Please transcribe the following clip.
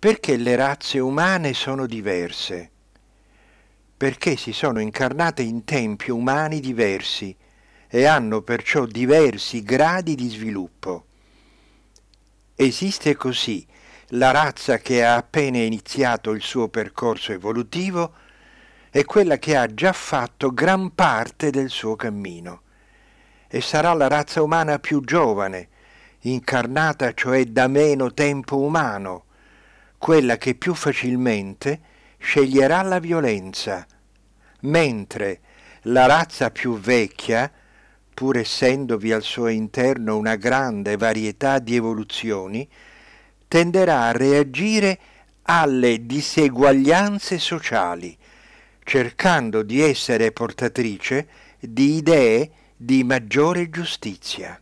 Perché le razze umane sono diverse? Perché si sono incarnate in tempi umani diversi e hanno perciò diversi gradi di sviluppo. Esiste così la razza che ha appena iniziato il suo percorso evolutivo e quella che ha già fatto gran parte del suo cammino. E sarà la razza umana più giovane, incarnata cioè da meno tempo umano, quella che più facilmente sceglierà la violenza, mentre la razza più vecchia, pur essendovi al suo interno una grande varietà di evoluzioni, tenderà a reagire alle diseguaglianze sociali, cercando di essere portatrice di idee di maggiore giustizia.